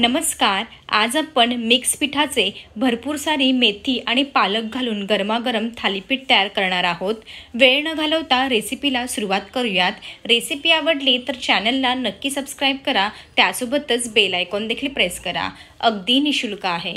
नमस्कार आज आपण मिक्स पिठाचे भरपूर सारी मेथी आणि पालक घालून गरमागरम थालीपीठ तयार करणार आहोत वेळ न घालवता रेसिपीला सुरुवात करूयात रेसिपी आवडली तर चॅनलला नक्की सबस्क्राईब करा त्यासोबतच बेल आयकॉन देखील प्रेस करा अगदी निशुल्क आहे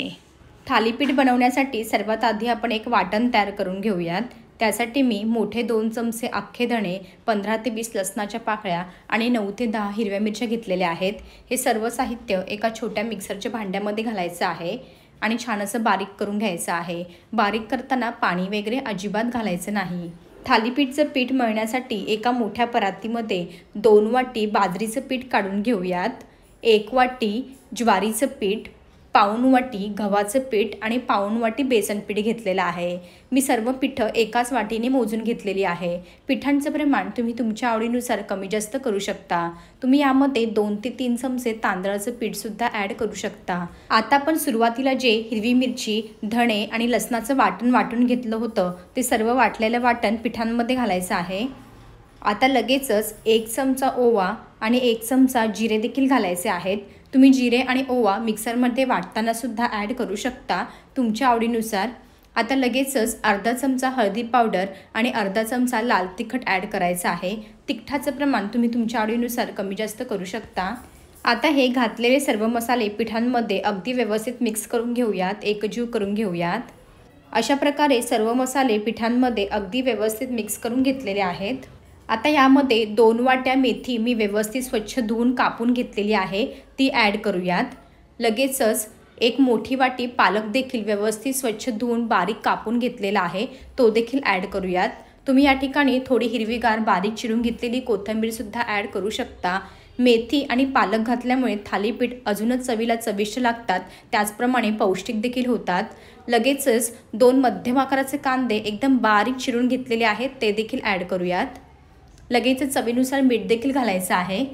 थालीपीठ बनवण्यासाठी सर्वात आधी आपण एक वाटण तयार करून घेऊयात त्यासाठी मी मोठे दोन चमचे अख्खे दणे पंधरा ते वीस लसणाच्या पाकळ्या आणि नऊ ते दहा हिरव्या मिरच्या घेतलेल्या आहेत हे सर्व साहित्य एका छोट्या मिक्सरच्या भांड्यामध्ये घालायचं आहे आणि छान असं बारीक करून घ्यायचं आहे बारीक करताना पाणी वगैरे अजिबात घालायचं नाही थालीपीठचं पीठ मळण्यासाठी एका मोठ्या परातीमध्ये दोन वाटी बाजरीचं पीठ काढून घेऊयात एक वाटी ज्वारीचं पीठ वाटी गव्हाचं पीठ आणि वाटी बेसन पीठ घेतलेलं आहे मी सर्व पिठं एकाच वाटीने मोजून घेतलेली आहे पिठांचं प्रमाण तुम्ही तुमच्या आवडीनुसार कमी जास्त करू शकता तुम्ही यामध्ये दोन ते तीन चमचे तांदळाचं पीठसुद्धा ॲड करू शकता आता आपण सुरुवातीला जे हिरवी मिरची धणे आणि लसणाचं वाटण वाटून घेतलं होतं ते सर्व वाटलेलं वाटण पिठांमध्ये घालायचं आहे आता लगेचच एक चमचा ओवा आणि एक चमचा जिरे देखील घालायचे आहेत तुम्ही जिरे आणि ओवा मिक्सरमध्ये वाटतानासुद्धा ॲड करू शकता तुमच्या आवडीनुसार आता लगेचच अर्धा चमचा हळदी पावडर आणि अर्धा चमचा लाल तिखट ॲड करायचा आहे तिखटाचं प्रमाण तुम्ही तुमच्या आवडीनुसार कमी जास्त करू शकता आता हे घातलेले सर्व मसाले पिठांमध्ये अगदी व्यवस्थित मिक्स करून घेऊयात एकजीव करून घेऊयात अशा प्रकारे सर्व मसाले पिठांमध्ये अगदी व्यवस्थित मिक्स करून घेतलेले आहेत आता यामध्ये दोन वाट्या मेथी मी व्यवस्थित स्वच्छ धुवून कापून घेतलेली आहे ती ॲड करूयात लगेचच एक मोठी वाटी पालक देखील व्यवस्थित स्वच्छ धुवून बारीक कापून घेतलेला आहे तो देखील ॲड करूयात तुम्ही या ठिकाणी थोडी हिरवीगार बारीक चिरून घेतलेली कोथंबीरसुद्धा ॲड करू शकता मेथी आणि पालक घातल्यामुळे थालीपीठ अजूनच चवीला चविष्ट लागतात त्याचप्रमाणे पौष्टिक देखील होतात लगेचच दोन मध्यम आकाराचे कांदे एकदम बारीक चिरून घेतलेले आहेत ते देखील ॲड करूयात लगेच चवीनुसार मीठ देखील घालायचं आहे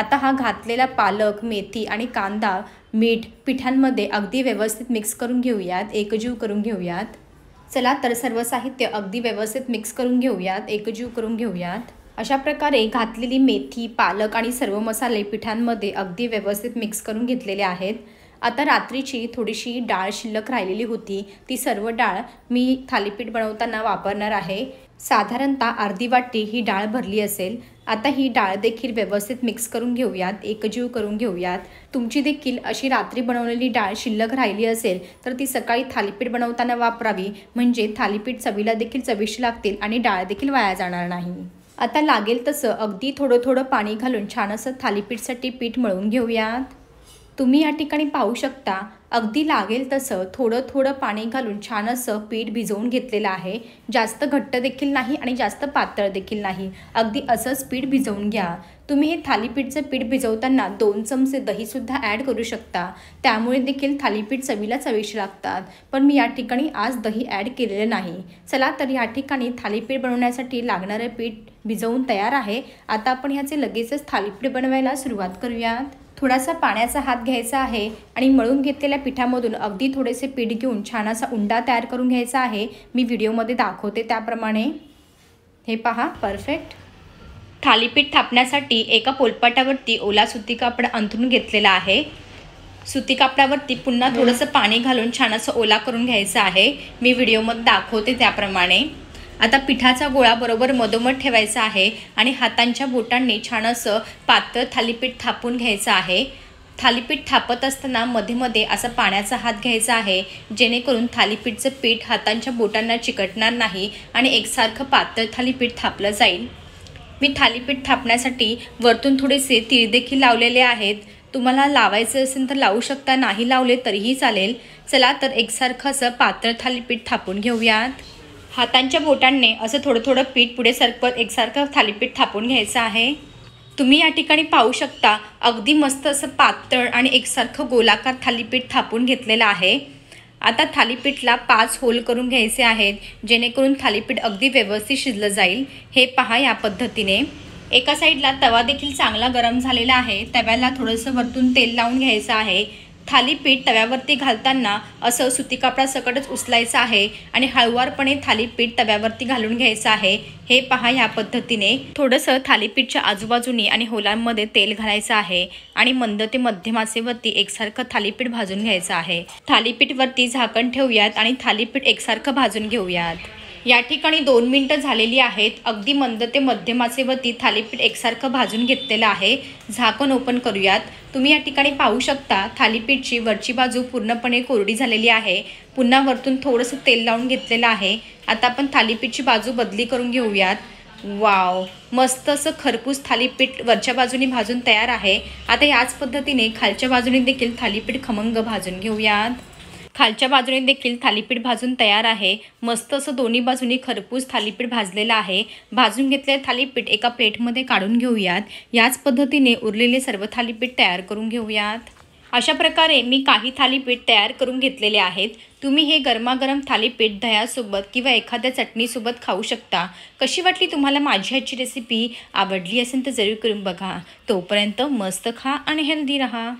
आता हा घातलेला पालक मेथी आणि कांदा मीठ पिठांमध्ये अगदी व्यवस्थित मिक्स करून घेऊयात एकजीव करून घेऊयात चला तर सर्व साहित्य अगदी व्यवस्थित मिक्स करून घेऊयात एकजीव करून घेऊयात अशा प्रकारे घातलेली मेथी पालक आणि सर्व मसाले पिठांमध्ये अगदी व्यवस्थित मिक्स करून घेतलेले आहेत आता रात्रीची थोडीशी डाळ शिल्लक राहिलेली होती ती सर्व डाळ मी थालीपीठ बनवताना वापरणार आहे साधारणतः अर्धी वाटी ही डाळ भरली असेल आता ही डाळ देखील व्यवस्थित मिक्स करून घेऊयात एकजीव करून घेऊयात तुमची देखील अशी रात्री बनवलेली डाळ शिल्लक राहिली असेल तर ती सकाळी थालीपीठ बनवताना वापरावी म्हणजे थालीपीठ चवीला देखील चविष्ट लागतील आणि डाळ देखील वाया जाणार नाही आता लागेल तसं अगदी थोडं थोडं पाणी घालून छान असं थालीपीठसाठी पीठ मळून घेऊयात तुम्ही या ठिकाणी पाहू शकता अगदी लागेल तसं थोडं थोडं पाणी घालून छान असं पीठ भिजवून घेतलेलं आहे जास्त घट्ट देखील नाही आणि जास्त पातळ देखील नाही अगदी असंच पीठ भिजवून घ्या तुम्ही हे थालीपीठचं पीठ भिजवताना दोन चमचे दहीसुद्धा ॲड करू शकता त्यामुळे देखील थालीपीठ चवीला चविष्ट लागतात पण मी या ठिकाणी आज दही ॲड केलेलं नाही चला तर या ठिकाणी थालीपीठ बनवण्यासाठी लागणारं पीठ भिजवून तयार आहे आता आपण ह्याचे लगेचच थालीपीठ बनवायला सुरुवात करूयात थोडासा पाण्याचा हात घ्यायचा आहे आणि मळून घेतलेल्या पिठामधून अगदी थोडेसे पीठ घेऊन छान असा उंडा तयार करून घ्यायचा आहे मी व्हिडिओमध्ये दाखवते त्याप्रमाणे हे पहा परफेक्ट थालीपीठ थापण्यासाठी एका पोलपाटावरती ओला सुती कापड अंथरून घेतलेला आहे सुती कापडावरती पुन्हा थोडंसं पाणी घालून छान असं ओला करून घ्यायचं आहे मी व्हिडिओमध्ये दाखवते त्याप्रमाणे आता पिठाचा गोळा बरोबर मधोमध ठेवायचा आहे आणि हातांच्या बोटांनी छान असं पातळ थालीपीठ थापून घ्यायचं आहे थालीपीठ थापत असताना मध्ये मध्ये असा पाण्याचा हात घ्यायचा आहे जेणेकरून थालीपीठचं पीठ हातांच्या बोटांना चिकटणार नाही आणि एकसारखं पातळ थालीपीठ थापलं जाईल मी थालीपीठ थापण्यासाठी वरतून थोडेसे तीळ देखील लावलेले आहेत तुम्हाला लावायचं असेल तर लावू शकता नाही लावले तरीही चालेल चला तर एकसारखं असं पातळ थालीपीठ थापून घेऊयात हातांच्या बोटांनी असं थोडं थोडं पीठ पुढे सरकत एकसारखं थालीपीठ थापून घ्यायचं आहे तुम्ही या ठिकाणी पाहू शकता अगदी मस्त असं पातळ आणि एकसारखं गोलाकार थालीपीठ थापून घेतलेलं आहे आता थालीपीठला पाच होल करून घ्यायचे आहेत जेणेकरून थालीपीठ अगदी व्यवस्थित शिजलं जाईल हे पहा या पद्धतीने एका साईडला तवा देखील चांगला गरम झालेला आहे तव्याला थोडंसं वरतून तेल लावून घ्यायचं आहे थालीपीठ तव्यावरती घालताना असं सुती सकटच उचलायचं आहे आणि हळुवारपणे थालीपीठ तव्यावरती घालून घ्यायचं आहे हे पहा ह्या पद्धतीने थोडंसं थालीपीठच्या आजूबाजूनी आणि होलांमध्ये तेल घालायचं आहे आणि मंद ते मध्यम एकसारखं थालीपीठ भाजून घ्यायचं आहे थालीपीठवरती झाकण ठेवूयात आणि थालीपीठ एकसारखं भाजून घेऊयात या ठिकाणी दोन मिनटं झालेली आहेत अगदी मंद ते मध्यमाचे वती थालीपीठ एकसारखं भाजून घेतलेलं आहे झाकण ओपन करूयात तुम्ही या ठिकाणी पाहू शकता थालीपीठची वरची बाजू पूर्णपणे कोरडी झालेली आहे पुन्हा वरतून थोडंसं तेल लावून घेतलेलं आहे आता आपण थालीपीठची बाजू बदली करून घेऊयात वाव मस्त असं खरपूस थालीपीठ वरच्या बाजूने भाजून तयार आहे आता याच पद्धतीने खालच्या बाजूने देखील थालीपीठ खमंग भाजून घेऊयात खालच्या बाजूने देखील थालीपीठ भाजून तयार आहे मस्त असं दोन्ही बाजूनी खरपूस थालीपीठ भाजलेलं आहे भाजून घेतलेलं थालीपीठ एका प्लेटमध्ये काढून घेऊयात याच पद्धतीने उरलेले सर्व थालीपीठ तयार करून घेऊयात अशा प्रकारे मी काही थालीपीठ तयार करून घेतलेले आहेत तुम्ही हे गरमागरम थालीपीठ दह्यासोबत किंवा एखाद्या चटणीसोबत खाऊ शकता कशी वाटली तुम्हाला माझी ह्याची रेसिपी आवडली असेल तर जरूर करून बघा तोपर्यंत मस्त खा आणि हेल्दी रहा